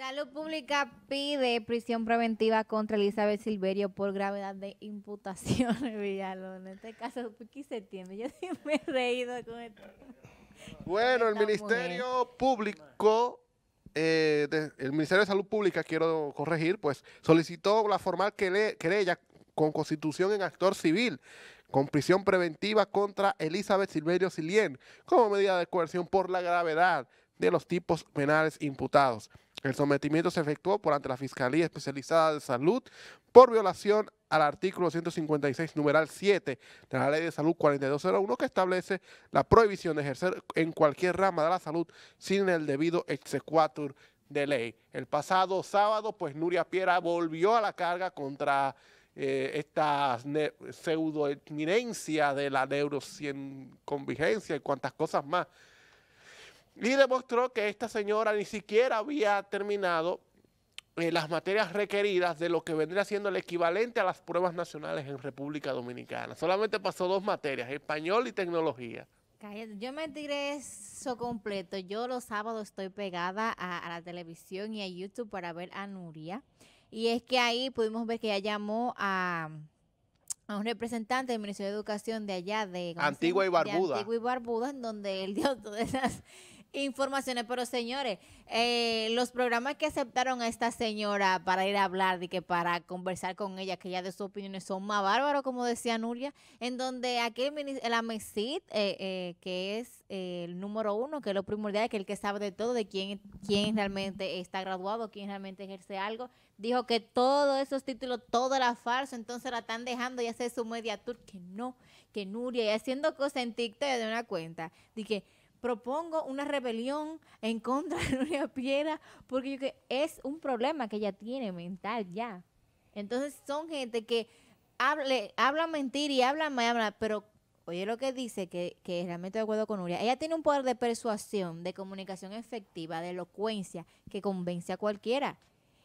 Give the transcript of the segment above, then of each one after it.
Salud Pública pide prisión preventiva contra Elizabeth Silverio por gravedad de imputaciones, Villalón. En este caso, ¿qué se entiende? Yo siempre he reído con esto. Bueno, el Ministerio Público, eh, el Ministerio de Salud Pública, quiero corregir, pues solicitó la formal querella con constitución en actor civil con prisión preventiva contra Elizabeth Silverio Silien como medida de coerción por la gravedad de los tipos penales imputados. El sometimiento se efectuó por ante la Fiscalía Especializada de Salud por violación al artículo 156, numeral 7 de la Ley de Salud 4201, que establece la prohibición de ejercer en cualquier rama de la salud sin el debido exequatur de ley. El pasado sábado, pues Nuria Piera volvió a la carga contra eh, esta pseudoeminencia de la con y cuantas cosas más y demostró que esta señora ni siquiera había terminado eh, las materias requeridas de lo que vendría siendo el equivalente a las pruebas nacionales en República Dominicana. Solamente pasó dos materias, español y tecnología. Yo me tiré eso completo. Yo los sábados estoy pegada a, la televisión y a YouTube para ver a Nuria. Y es que ahí pudimos ver que ella llamó a, a un representante del Ministerio de Educación de allá, de Antigua y Barbuda. Antigua y Barbuda, en donde él dio todas esas informaciones, pero señores, eh, los programas que aceptaron a esta señora para ir a hablar, de que para conversar con ella, que ya de sus opiniones son más bárbaros, como decía Nuria, en donde aquí el, el eh, eh, que es el número uno, que es lo primordial, que es el que sabe de todo, de quién, quién realmente está graduado, quién realmente ejerce algo, dijo que todos esos títulos, todo era falso, entonces la están dejando y hacer su media tour, que no, que Nuria, y haciendo cosas en TikTok de una cuenta, de que propongo una rebelión en contra de Nuria Piedra porque es un problema que ella tiene mental ya. Entonces son gente que hable, habla mentir y habla, habla, pero oye lo que dice, que, realmente de acuerdo con Nuria. Ella tiene un poder de persuasión, de comunicación efectiva, de elocuencia, que convence a cualquiera.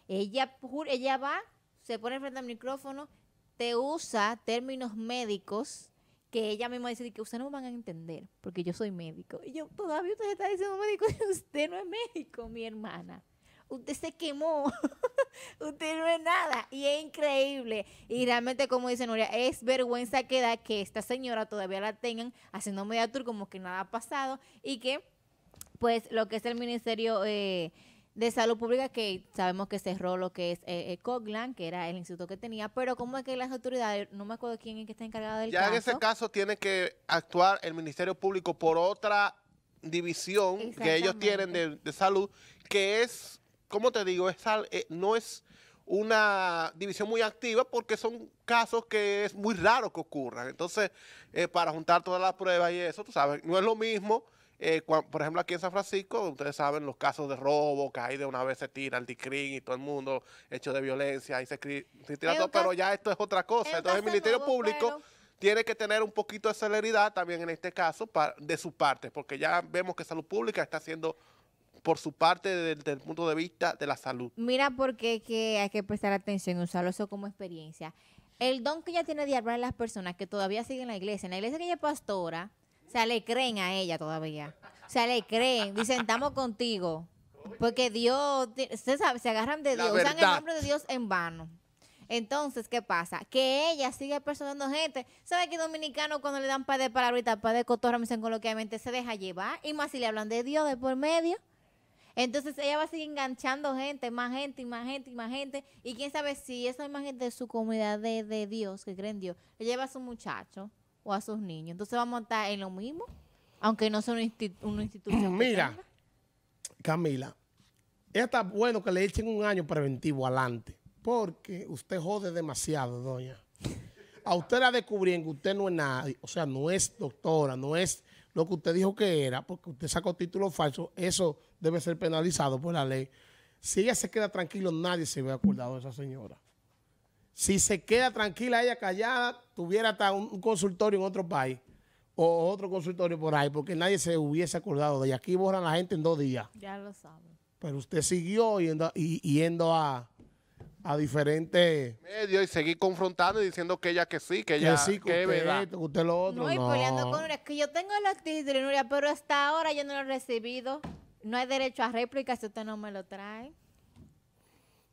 Ella, ella va, se pone frente al micrófono, te usa términos médicos que ella misma dice que ustedes no van a entender porque yo soy médico. Y yo, todavía usted está diciendo médico usted no es médico, mi hermana. Usted se quemó, usted no es nada y es increíble. Y realmente, como dice Nuria, es vergüenza que da que esta señora todavía la tengan haciendo media tour como que nada ha pasado y que, pues, lo que es el ministerio... Eh, de salud pública que sabemos que cerró lo que es eh, eh que era el instituto que tenía, pero como es que las autoridades, no me acuerdo quién es que está encargado del caso. Ya en ese caso tiene que actuar el Ministerio Público por otra división que ellos tienen de, salud, que es, como te digo, es, eh, no es una división muy activa porque son casos que es muy raro que ocurran. Entonces, eh, para juntar todas las pruebas y eso, tú sabes, no es lo mismo eh, por ejemplo, aquí en San Francisco, ustedes saben los casos de robo, que hay de una vez se tira el y todo el mundo, hecho de violencia, ahí se, pero ya esto es otra cosa. Entonces el Ministerio Público tiene que tener un poquito de celeridad también en este caso de su parte, porque ya vemos que Salud Pública está haciendo por su parte desde el punto de vista de la salud. Mira, porque que hay que prestar atención y usarlo eso como experiencia. El don que ya tiene de hablar a las personas que todavía siguen en la iglesia, en la iglesia que ella pastora, o sea, le creen a ella todavía. O sea, le creen. Dicen, estamos contigo. Porque Dios, usted sabe, se agarran de Dios, usan el nombre de Dios en vano. Entonces, ¿qué pasa? Que ella sigue personando gente. ¿Sabe que dominicano cuando le dan para de palabritas, par de cotorra, me dicen coloquialmente, se deja llevar? Y más si le hablan de Dios de por medio. Entonces ella va a seguir enganchando gente, más gente, y más gente, y más gente. Y quién sabe si esa imagen de su comunidad de, Dios, que creen Dios, le lleva a su muchacho o a sus niños. Entonces vamos a estar en lo mismo, aunque no sea una, mm, institución. Mira, Camila, está bueno que le echen un año preventivo adelante, porque usted jode demasiado, doña. A usted la descubrieron que usted no es nadie, o sea, no es doctora, no es lo que usted dijo que era, porque usted sacó título falso, eso debe ser penalizado por la ley. Si ella se queda tranquila, nadie se ve acordado de esa señora. Si se queda tranquila, ella callada, tuviera hasta un consultorio en otro país o otro consultorio por ahí, porque nadie se hubiese acordado de Aquí borran la gente en dos días. Ya lo saben. Pero usted siguió yendo, y, yendo a, a diferentes medios y seguí confrontando y diciendo que ella que sí, que ella que, sí, que, que usted lo otro. No, y que yo tengo los títulos, Nuria, pero hasta ahora yo no lo he recibido. No hay derecho a réplica si usted no me lo trae.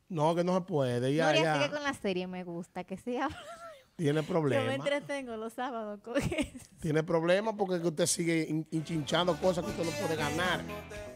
No, que no se puede. Nuria sigue con la serie, me gusta que sea Tiene problemas. Yo me entretengo los sábados con Tiene problemas porque usted sigue hinchando cosas que usted no puede ganar.